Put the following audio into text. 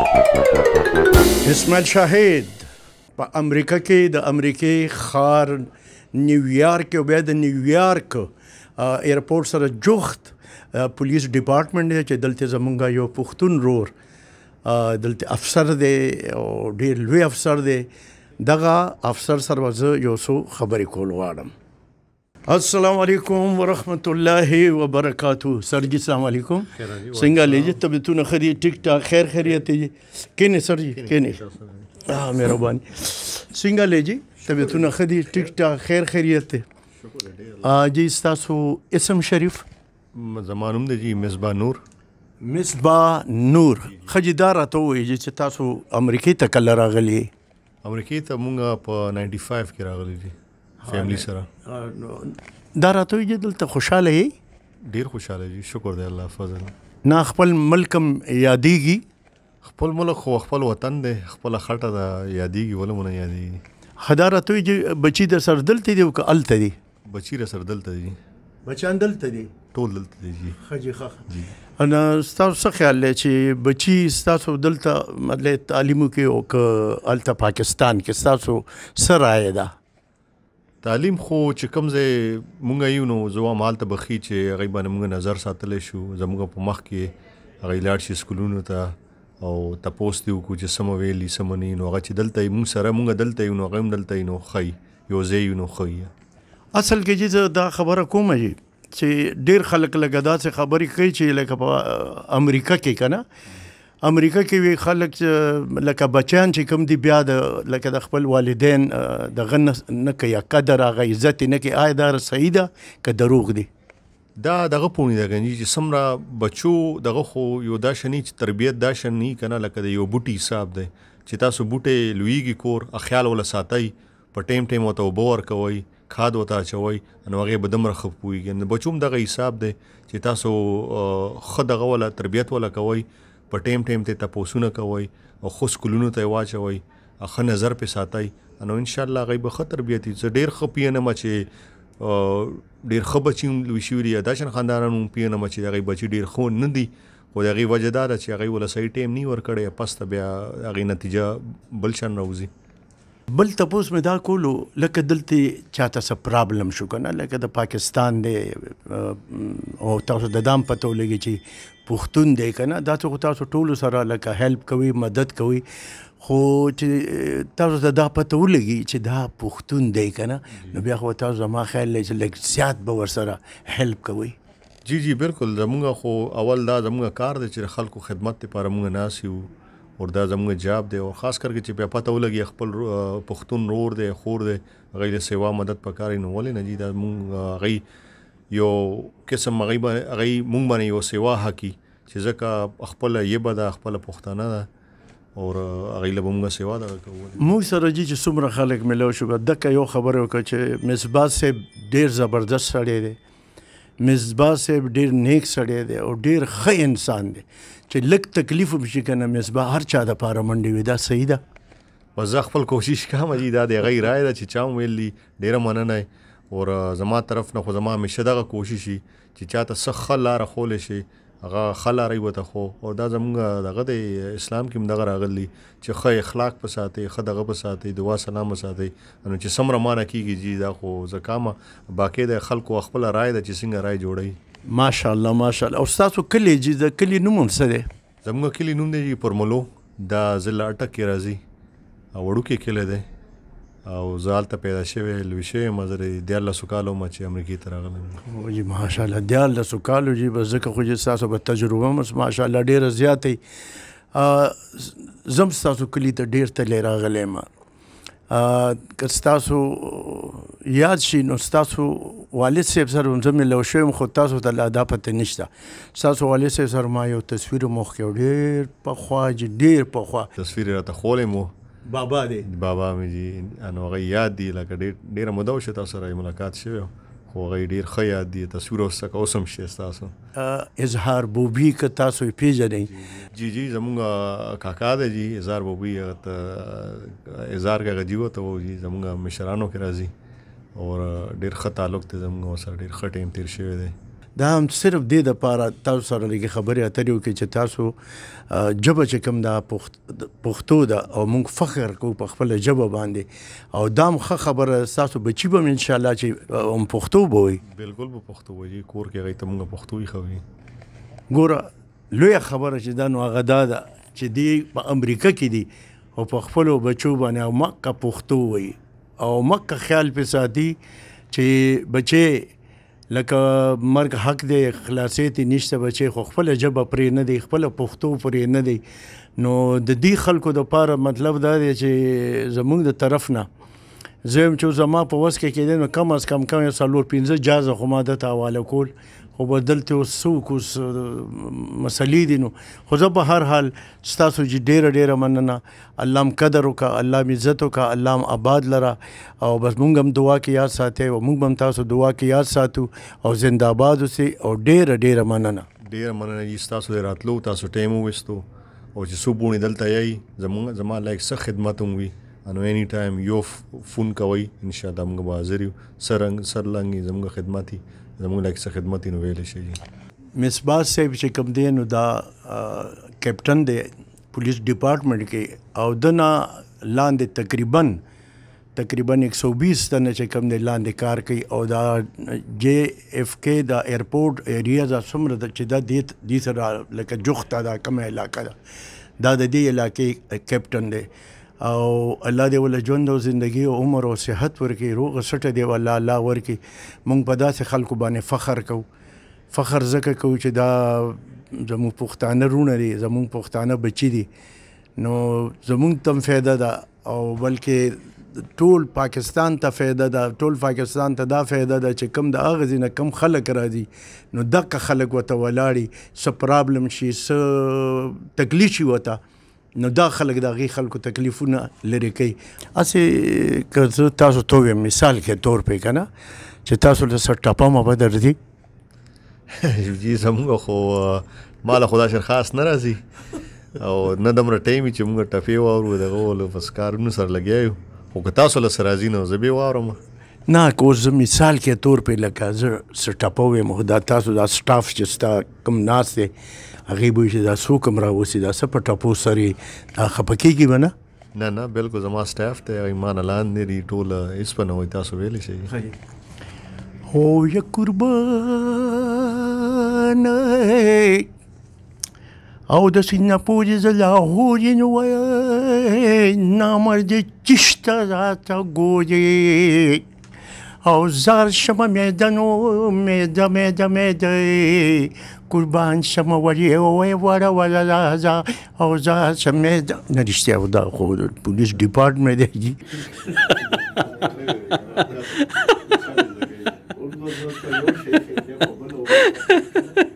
اسماعیل شاهد په امریکا کې د امریکای خار نیویارک او بیا د نیویارک ایرپورټ سره جوخت پولیس ډپارټمنټ چې دلته زمونږ یو پښتون رور دلته افسر دی او ډیر لوی افسر دی دغه افسر سره یو څو خبرې کول غواړم السلام علیکم ورحمت الله وبرکاتو سر جی السلام علیکم څنګه لږه طبيعتونه خري ټیک ټاک خیر خیریت دي کینه سر جی کینه ها مهرباني څنګه لږه طبيعتونه خدي ټیک ټاک خیر خیریت دي اجي تاسو اسم شریف زمانوم د جی مصباح نور مصباح نور خجدار ته وې چې تاسو امریکای ته کله راغلي امریکای ته مونږ په 95 کې راغلي دي فیملی سره دا راته یې دلته خوشاله یې ډیر خوشاله یې شکر دی الله فضل نه خپل ملکم یادېږي خپل ملک خو خپل وطن دی خپل خټه دا یادېږي ولمونه یادېږي هدارته یې بچی در سر دلته دی او ک الته دی بچی در سر دلته دی بچان دلته دي ټول دلته دي خجي خخ انا ستاسو خیال لري چې بچي ستاسو دلته مطلب تعلیم کې او ک الته پاکستان کې ستاسو سره آیدا تعلیم خو چې کومځه مونږ یو نو زو مال ته بخي چې غیبه مونږ نظر ساتلې شو زموږ په مخ کې غی لاړ شي سکولونو ته او تاسو ته وکړو چې سم ویلي سم نه نو هغه چې دلته مونږ سره مونږ دلته نو غیم دلته نو خی یو زی نو خی اصل کې چې دا خبره کومه چې ډیر خلک لګدا څه خبرې کوي چې لکه په امریکا کې کنه امریکا کې وی خلک لکه بچان چې کم دی بیا د لکه د خپل والدین د غن نه کوي قدر هغه عزت نه کوي آیدار صحیح ده که دروغ دی دا دغه پونی د غنی چې سمرا بچو دغه خو یو دا شنی چې تربيت دا شنی کنه لکه د یو بوټي حساب دی چې تاسو بوټي لویږي کور خیال ول ساتي په ټیم ټیم وته وبور کوي خاد وتا چوي نو هغه بدمر خپويږي بچوم دغه حساب دی چې تاسو خدغه ولا تربيت ولا کوي په ټیم ټیم ته تاسوونه کوي او خو سکولونو ته واچوي اخه نظر په ساتي نو ان شاء الله غیب خطر بیا دي ډیر خپینه مچي ډیر خبچي لوشوري داشن خاندانانو پینه مچي دغه بچي ډیر خو نه دي خو دغه وجدار چې هغه ول سې ټیم نه ور کړې پس بیا هغه نتیجه بل شان راوځي بل تاسو مې دا کولو لکه دلته چاته څه پرابلم شو کنه لکه د پاکستان دی او تاسو د دام پته لګی چې پښتون دی کنه دا څه تاسو ټول سره لکه هیلپ کوي مدد کوي خو چې تاسو ته دا پته ولګي چې دا پښتون دی کنه نو بیا خو تاسو ما خیال لږ لږ زیات به ور سره هیلپ کوي جی جی بالکل زمونږ خو اول دا زمونږ کار دی چې خلکو خدمت لپاره مونږ ناسیو وردا زموږ جاب دی او خاص کر چې په پته ولګي خپل پښتون رور دی خور دی غیر سیوا مدد پکاري نو ولې نه دي دا مونږ غي یو قسم غي غي مونږ باندې یو سیوا حقي چې ځکه خپل یبه د خپل پښتانه ده او غیله بمغه سیوا دا موږ سره چې څومره خلک ملو شو دغه یو خبره وکړه چې مصباح صاحب ډیر زبردست سړی دی مصباح صاحب ډیر نیک سړی دی او ډیر ښه انسان دی چې لک تکلیف وشي کنه مصباح هر چا د پاره منډي وي دا صحیح ده و زه خپل کوشش کوم چې دا د غیر رائے د چې چا ویلی ډیره مننه اور زما طرف نه خو زما همیشه دغه کوشش شي چې چاته سخه لار خول شي هغه خلاري وته خو او دا زمونږ دغه د اسلام کې دغه راغلی چې خه اخلاق په ساتي خه دغه په ساتي دوا سلام ساتي نو چې سمره مانه کیږي جی دا خو زکامه باقی د خلکو خپل رائے د چې څنګه رائے جوړي ماشاءالله ماشاءالله او تاسو کلی چې د کلی نوم هم څه دی زموږ کلی نوم دی پرملو د ضلع اټک کې راځي وړو کې کلی دی او زالته پیدا شوی لوشي مزر دیار لسو کالو ما چې امریکای ته راغلم او جی ماشاءالله دیار لسو کالو جی بس زکه خو جی تاسو په تجربه مس ماشاءالله ډیر زیاتې ا زم تاسو کلی ته ډیر ته راغلم ا که تاسو یاد شي نو تاسو والد صاحب سره زمې لو شوم خو تاسو ته لا پته نشته تاسو والد صاحب سره ما یو تصویر مخ کې ډیر په خواج ډیر په خوا تصویر راته خولې مو بابا دې بابا مې دي انو غي یاد دي لکه ډیر ډیر مده وشه تاسو سره ملاقات شوه خو غي ډیر ښه یاد دي تصویر اوس تک اوسم شي تاسو اظهار بوبي ک تاسو پیژنې جی جی زمونږ کاکا د جی اظهار بوبي ته اظهار کا غجیو ته و جی زمونږ مشرانو کې راځي او ډیر ښه تعلق ته زموږ سره ډیر ښه ټیم تیر شوی دی دا هم صرف د لپاره تاسو سره لګي خبرې اترې وکړي چې تاسو جبه چې کوم دا پښتو دا او موږ فخر کو په خپل جبه باندې او دا مخه خبره تاسو بچی به ان شاء الله چې هم پښتو بوي بالکل په پښتو وایي کور کې غي ته موږ پښتو یې خوي ګوره لوی خبره چې دا نو هغه دا چې دی په امریکا کې دی او په خپل بچو باندې ما کا پښتو وایي او مکه خیال په ساتي چې بچي لکه مرګ حق دی خلاصې ته نشته بچي خو خپل جبه پرې نه دی خپل پښتو پرې نه دی نو د دې خلکو د پاره مطلب دا دی چې زمونږ د طرف نه زم چې زما په وسکه کې دنه کم از کم کم یو سلور 15 جازه خو ماده ته حواله کول خو به دلته اوس څوک اوس مسلې دي نو خو زه به هر حال ستاسو چې ډېره ډېره مننه الله م قدر وکړه الله م عزت وکړه الله م آباد لره او بس مونږ هم دعا کې یاد ساتي او مونږ هم تاسو دعا کې یاد ساتو او زنده آباد اوسئ او ډېره ډېره مننه ډېره مننه ستاسو د راتلو تاسو ټایم وویستو او چې څو پونې دلته یي زمونږ زما لایک څه خدمت هم وي نو اني ټایم یو فون کوي ان شاء الله موږ حاضر یو سرنګ سرلنګي زموږ خدمتي زموږ لکه څه خدمت نو ویل شي مسباز صاحب چې کوم دی نو دا کیپټن دی پولیس ډپارټمنټ کې او دنا لاندې تقریبا تقریبا 120 تنه چې کوم دی لاندې کار کوي او دا جے اف کې دا ایرپورټ ایریا دا څومره چې دا د دې سره لکه جوخت دا کومه علاقہ دا د دې علاقې کیپټن دی او الله دې ول ژوند او زندگی او عمر او صحت ورکي روغ سټه دی ول الله ورکي مونږ په داسې خلکو باندې فخر کو فخر زکه کو چې دا زموږ پښتانه رونه دي زموږ پښتانه بچي دي نو زموږ تم فایده ده او بلکې ټول پاکستان ته فایده ده ټول پاکستان ته دا فایده ده چې کم د اغه زینه کم خلک راځي نو دغه خلک وته ولاړی څه پرابلم شي څه تکلیف شي وته نو دا خلک دغه خلکو تکلیفونه لري کوي اسی که تاسو ته مثال کې تور په کنه چې تاسو له سر ټاپه ما به درځي جی زموږ خو مال خدا شر خاص ناراضي او نه دمر ټایم چې موږ ټپې وارو دغه ول فسکارونو سر لګیایو خو که تاسو له سرازینو زبې وارم نه کوز مثال کې تور په لکه زه سټاپو یم خدا تاسو دا سټاف چې ستا کم ناس دی هغه به چې دا سو کم را وسی دا سپ ټاپو سری خپکی کی بنا نه نه بالکل زما سټاف ته ایمان اعلان دی ټول اس په نوې تاسو ویلې شي هو یا قربان او د سینا پوجي زلا هوجي نو وای نامرد چشتا راته ګوجي Avzar şama meydan o meyda meyda meyda kurban şama vali o evara vala laza avzar şama meydan. Ne işte o da kodur polis departmanı dedi. Ondan sonra şey şey yapalım.